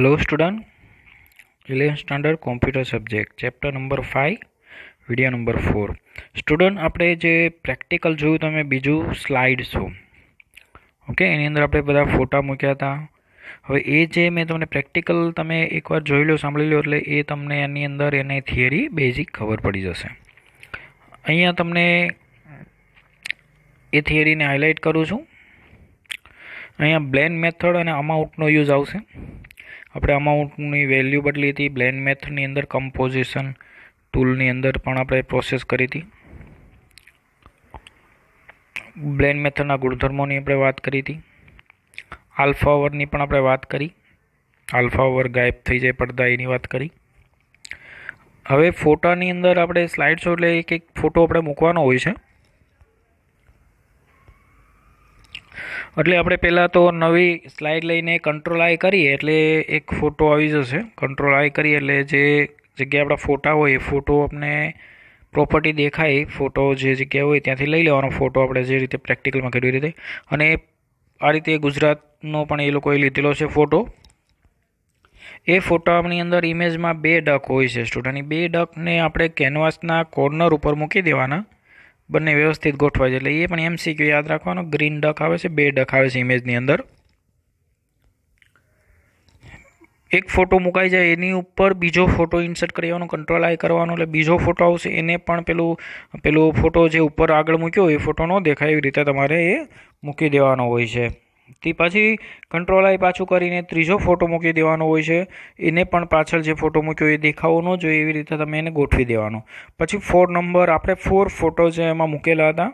hello student eleven standard computer subject chapter number five video number four student આપણે જે practical જોયું તમે બીજું સ્લાઇડ છો ઓકે એની અંદર આપણે બધા ફોટા મૂક્યા હતા હવે એ જે મેં તમને પ્રેક્ટિકલ તમે એકવાર જોઈ લો સાંભળી લો એટલે એ તમને એની અંદર એને થિયરી બેઝિક ખબર પડી જશે અહીંયા તમને એ થિયરીને હાઇલાઇટ કરું છું અહીંયા બ્લેન્ડ મેથડ અને અમાઉન્ટનો યુઝ આવશે આપણે અમાઉન્ટની વેલ્યુ બદલી હતી બ્લેન મેથની અંદર કમ્પોઝિશન ટૂલની અંદર પણ આપણે પ્રોસેસ કરી હતી બ્લેન્ડ મેથડના ગુણધર્મોની આપણે વાત કરી હતી આલ્ફા ઓવરની પણ આપણે વાત કરી આલ્ફા ઓવર ગાયબ થઈ જાય પડદા એની વાત કરી હવે ફોટાની અંદર આપણે સ્લાઇડ શો એટલે એક એક ફોટો આપણે મૂકવાનો હોય છે એટલે આપણે પહેલાં તો નવી સ્લાઇડ લઈને કંટ્રોલ આઈ કરીએ એટલે એક ફોટો આવી જશે કંટ્રોલ આઈ કરીએ એટલે જે જગ્યાએ આપણા ફોટા હોય એ ફોટો આપણે પ્રોપર્ટી દેખાય ફોટો જે જગ્યા હોય ત્યાંથી લઈ લેવાનો ફોટો આપણે જે રીતે પ્રેક્ટિકલમાં કર્યું રીતે અને આ રીતે ગુજરાતનો પણ એ લોકોએ લીધેલો છે ફોટો એ ફોટાની અંદર ઇમેજમાં બે ડક હોય છે સ્ટુડન્ટની બે ડકને આપણે કેનવાસના કોર્નર ઉપર મૂકી દેવાના બંને વ્યવસ્થિત ગોઠવાય છે એટલે એ પણ એમસીક્યુ યાદ રાખવાનો ગ્રીન ડક આવે છે બે ડક આવે છે ઇમેજની અંદર એક ફોટો મુકાઈ જાય એની ઉપર બીજો ફોટો ઇન્સર્ટ કરી આવવાનો કંટ્રોલ આઈ કરવાનો એટલે બીજો ફોટો આવશે એને પણ પેલું પેલો ફોટો જે ઉપર આગળ મૂક્યો એ ફોટો ન દેખાય એવી રીતે તમારે એ મૂકી દેવાનો હોય છે તે પછી કંટ્રોલ આઈ પાછું કરીને ત્રીજો ફોટો મૂકી દેવાનો હોય છે એને પણ પાછળ જે ફોટો મૂક્યો એ દેખાવો ન જોઈએ એવી રીતે તમે એને ગોઠવી દેવાનો પછી ફોર નંબર આપણે ફોર ફોટો જે એમાં મૂકેલા હતા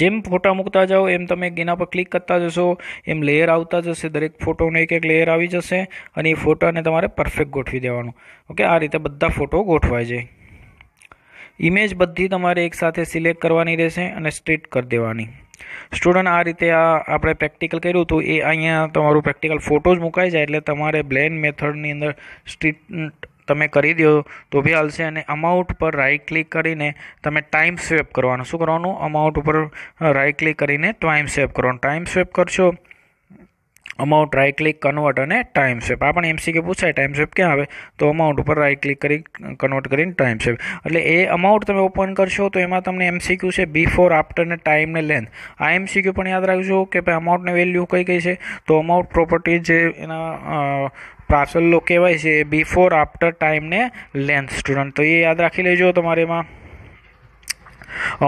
જેમ ફોટા મૂકતા જાઓ એમ તમે એના પર ક્લિક કરતા જશો એમ લેયર આવતા જશે દરેક ફોટોને એક એક લેયર આવી જશે અને એ ફોટાને તમારે પરફેક્ટ ગોઠવી દેવાનો ઓકે આ રીતે બધા ફોટો ગોઠવાય જાય ઇમેજ બધી તમારે એકસાથે સિલેક્ટ કરવાની રહેશે અને સ્ટ્રીટ કરી દેવાની સ્ટુડન્ટ આ રીતે આ આપણે પ્રેક્ટિકલ કર્યું હતું એ અહીંયા તમારું પ્રેક્ટિકલ ફોટો જ મુકાઈ જાય એટલે તમારે બ્લેન મેથડની અંદર સ્ટ્રીટ તમે કરી દો તો બી હાલશે અને અમાઉન્ટ પર રાઈટ ક્લિક કરીને તમે ટાઈમ સ્વેપ કરવાનું શું કરવાનું અમાઉન્ટ ઉપર રાઈટ ક્લિક કરીને ટાઈમ સ્વેપ કરવાનું ટાઈમ સ્વેપ કરશો અમાઉન્ટ રાઇટ ક્લિક કન્વર્ટ અને ટાઈમ સેપ આ પણ એમસીક્યુ પૂછાય ટાઈમ સેપ ક્યાં આવે તો અમાઉન્ટ ઉપર રાઇટ ક્લિક કરી કન્વર્ટ કરીને ટાઈમ સેપ એટલે એ અમાઉન્ટ તમે ઓપન કરશો તો એમાં તમને એમસીક્યુ છે બિફોર આફ્ટર ને ટાઈમ ને લેન્થ આ એમસીક્યુ પણ યાદ રાખજો કે ભાઈ અમાઉન્ટની વેલ્યુ કઈ કઈ છે તો અમાઉન્ટ પ્રોપર્ટી જે એના પાર્સલ કહેવાય છે એ બિફોર આફ્ટર ટાઈમ ને લેન્થ સ્ટુડન્ટ તો એ યાદ રાખી લેજો તમારે એમાં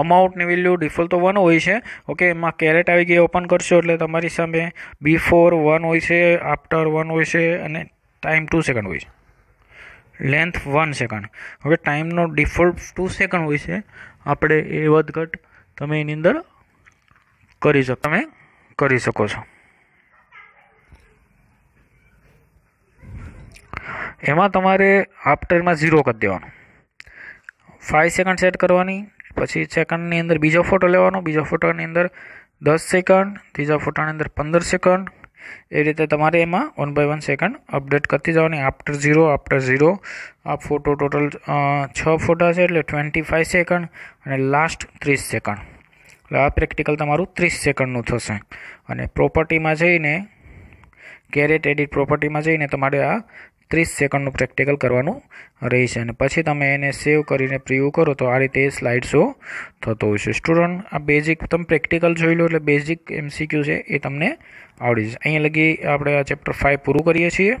અમાઉન્ટની વેલ્યુ ડિફોલ્ટ તો વન હોય છે ઓકે એમાં કેરેટ આવી ગઈ ઓપન કરશો એટલે તમારી સામે બિફોર વન હોય છે આફ્ટર વન હોય છે અને ટાઈમ ટુ સેકન્ડ હોય છે લેન્થ વન સેકન્ડ હવે ટાઈમનો ડિફોલ્ટ ટુ સેકન્ડ હોય છે આપણે એ વધઘટ તમે એની અંદર કરી શકો તમે કરી શકો છો એમાં તમારે આફ્ટરમાં ઝીરો કરી દેવાનું ફાઇવ સેકન્ડ સેટ કરવાની પછી સેકન્ડની અંદર બીજો ફોટો લેવાનો બીજો ફોટોની અંદર દસ સેકન્ડ ત્રીજા ફોટાની અંદર પંદર સેકન્ડ એ રીતે તમારે એમાં one by one second update કરતી જવાની આફ્ટર ઝીરો આફ્ટર ઝીરો આ ફોટો ટોટલ છ ફોટા છે એટલે ટ્વેન્ટી ફાઇવ સેકન્ડ અને લાસ્ટ ત્રીસ સેકન્ડ એટલે આ પ્રેક્ટિકલ તમારું ત્રીસ સેકન્ડનું થશે અને પ્રોપર્ટીમાં જઈને કેરેટ એડિટ પ્રોપર્ટીમાં જઈને તમારે આ ત્રીસ સેકન્ડનું પ્રેક્ટિકલ કરવાનું રહેશે અને પછી તમે એને સેવ કરીને પ્રિવ્યૂ કરો તો આ રીતે સ્લાઇડ શો થતો હોય છે સ્ટુડન્ટ આ બેઝિક તમે પ્રેક્ટિકલ જોઈ લો એટલે બેઝિક એમસીક્યુ છે એ તમને આવડી જશે અહીંયા લગી આપણે આ ચેપ્ટર ફાઇવ પૂરું કરીએ છીએ